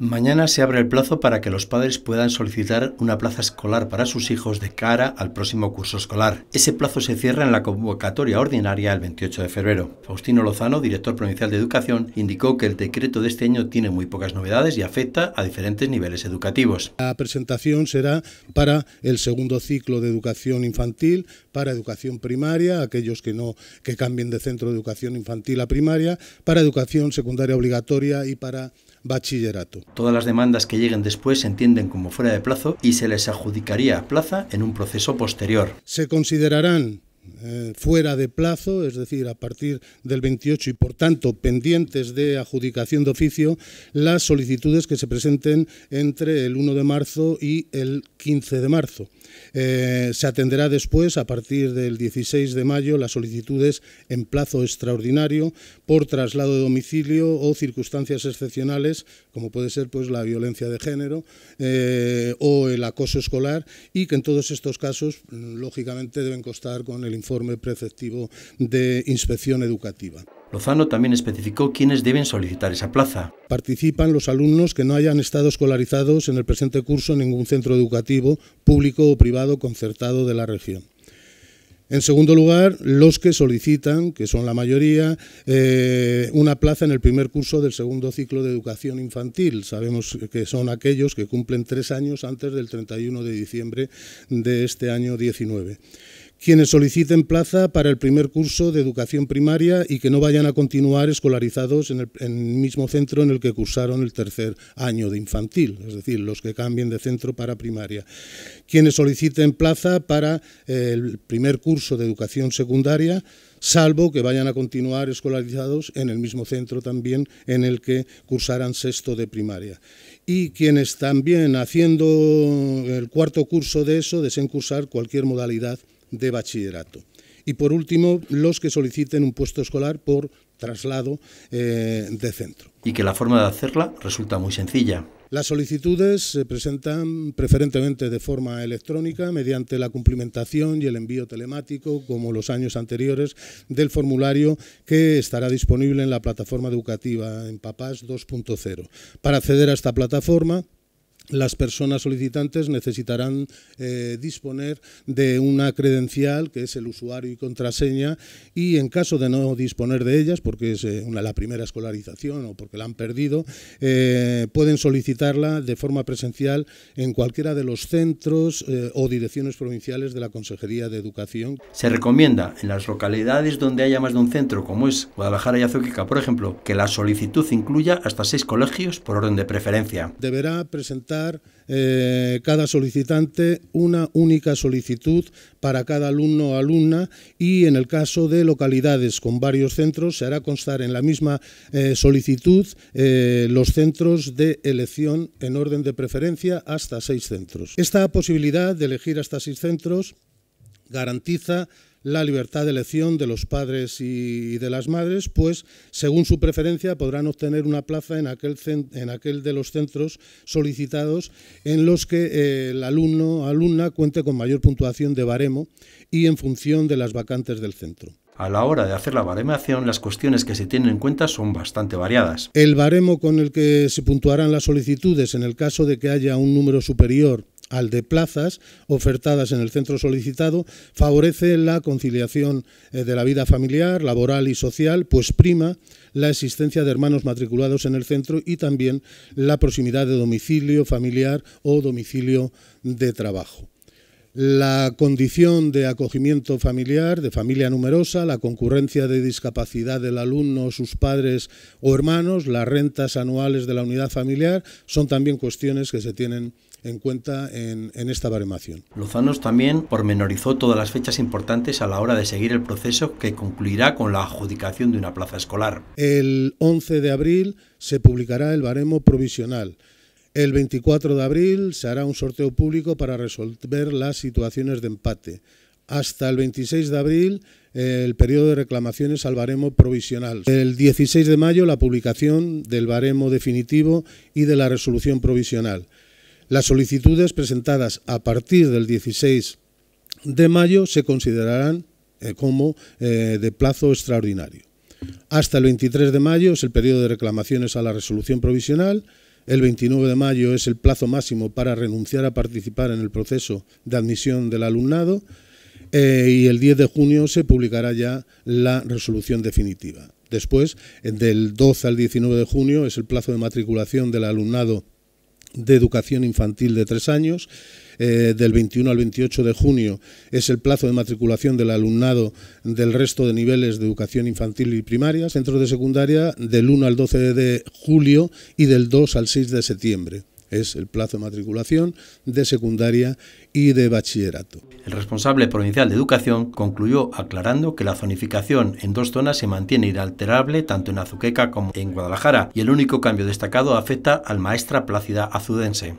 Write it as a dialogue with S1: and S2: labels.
S1: Mañana se abre el plazo para que los padres puedan solicitar una plaza escolar para sus hijos de cara al próximo curso escolar. Ese plazo se cierra en la convocatoria ordinaria el 28 de febrero. Faustino Lozano, director provincial de Educación, indicó que el decreto de este año tiene muy pocas novedades y afecta a diferentes niveles educativos.
S2: La presentación será para el segundo ciclo de educación infantil, para educación primaria, aquellos que no que cambien de centro de educación infantil a primaria, para educación secundaria obligatoria y para bachillerato.
S1: Todas las demandas que lleguen después se entienden como fuera de plazo y se les adjudicaría plaza en un proceso posterior.
S2: Se considerarán eh, fuera de plazo, es decir, a partir del 28 y por tanto pendientes de adjudicación de oficio, las solicitudes que se presenten entre el 1 de marzo y el 15 de marzo. Eh, se atenderá después, a partir del 16 de mayo, las solicitudes en plazo extraordinario por traslado de domicilio o circunstancias excepcionales, como puede ser pues, la violencia de género eh, o el acoso escolar, y que en todos estos casos, lógicamente, deben costar con el informe preceptivo de inspección educativa.
S1: Lozano también especificó quiénes deben solicitar esa plaza.
S2: Participan los alumnos que no hayan estado escolarizados en el presente curso en ningún centro educativo, público o privado concertado de la región. En segundo lugar, los que solicitan, que son la mayoría, eh, una plaza en el primer curso del segundo ciclo de educación infantil. Sabemos que son aquellos que cumplen tres años antes del 31 de diciembre de este año 19 quienes soliciten plaza para el primer curso de educación primaria y que no vayan a continuar escolarizados en el, mismo centro en el que cursaron el tercer año de infantil, es decir, los que cambien de centro para primaria. Quienes soliciten plaza para eh, el primer curso de educación secundaria, salvo que vayan a continuar escolarizados en el mismo centro también en el que cursaran sexto de primaria. Y quienes también haciendo el cuarto curso de eso deseen cursar cualquier modalidad de bachillerato. Y por último, los que soliciten un puesto escolar por traslado eh, de centro.
S1: Y que la forma de hacerla resulta muy sencilla.
S2: Las solicitudes se presentan preferentemente de forma electrónica mediante la cumplimentación y el envío telemático, como los años anteriores, del formulario que estará disponible en la plataforma educativa en Papás 2.0. Para acceder a esta plataforma, las personas solicitantes necesitarán eh, disponer de una credencial que es el usuario y contraseña y en caso de no disponer de ellas, porque es eh, una, la primera escolarización o porque la han perdido, eh, pueden solicitarla de forma presencial en cualquiera de los centros o direcciones provinciales de la Consejería de Educación.
S1: Se recomienda en las localidades donde haya más de un centro, como es Guadalajara y Azuquica, por ejemplo, que la solicitud incluya hasta seis colegios por orden de preferencia.
S2: Deberá presentar eh, cada solicitante una única solicitud para cada alumno o alumna y en el caso de localidades con varios centros se hará constar en la misma eh, solicitud eh, los centros de elección en orden de preferencia hasta seis centros. Esta posibilidad de elegir hasta seis centros garantiza la libertad de elección de los padres y de las madres, pues según su preferencia podrán obtener una plaza en aquel, de los centros solicitados en los que eh, el alumno o alumna cuente con mayor puntuación de baremo y en función de las vacantes del centro.
S1: A la hora de hacer la baremación, las cuestiones que se tienen en cuenta son bastante variadas.
S2: El baremo con el que se puntuarán las solicitudes en el caso de que haya un número superior al de plazas ofertadas en el centro solicitado, favorece la conciliación eh, de la vida familiar, laboral y social, pues prima la existencia de hermanos matriculados en el centro y también la proximidad de domicilio familiar o domicilio de trabajo la condición de acogimiento familiar, de familia numerosa, la concurrencia de discapacidad del alumno, sus padres o hermanos, las rentas anuales de la unidad familiar, son también cuestiones que se tienen en cuenta en, esta baremación. Lozanos
S1: también pormenorizó todas las fechas importantes a la hora de seguir el proceso que concluirá con la adjudicación de una plaza escolar.
S2: El 11 de abril se publicará el baremo provisional el 24 de abril se hará un sorteo público para resolver las situaciones de empate. Hasta el 26 de abril el periodo de reclamaciones al baremo provisional. El 16 de mayo la publicación del baremo definitivo y de la resolución provisional. Las solicitudes presentadas a partir del 16 de mayo se considerarán eh, como eh, de plazo extraordinario. Hasta el 23 de mayo es el periodo de reclamaciones a la resolución provisional. El 29 de mayo es el plazo máximo para renunciar a participar en el proceso de admisión del alumnado eh, y el 10 de junio se publicará ya la resolución definitiva. Después, del 12 al 19 de junio es el plazo de matriculación del alumnado de educación infantil de tres años. Eh, del 21 al 28 de junio es el plazo de matriculación del alumnado del resto de niveles de educación infantil y primaria, centros de secundaria del 1 al 12 de julio y del 2 al 6 de septiembre es el plazo de matriculación de secundaria y de bachillerato.
S1: El responsable provincial de Educación concluyó aclarando que la zonificación en dos zonas se mantiene inalterable tanto en Azuqueca como en Guadalajara y el único cambio destacado afecta al maestra Plácida Azudense.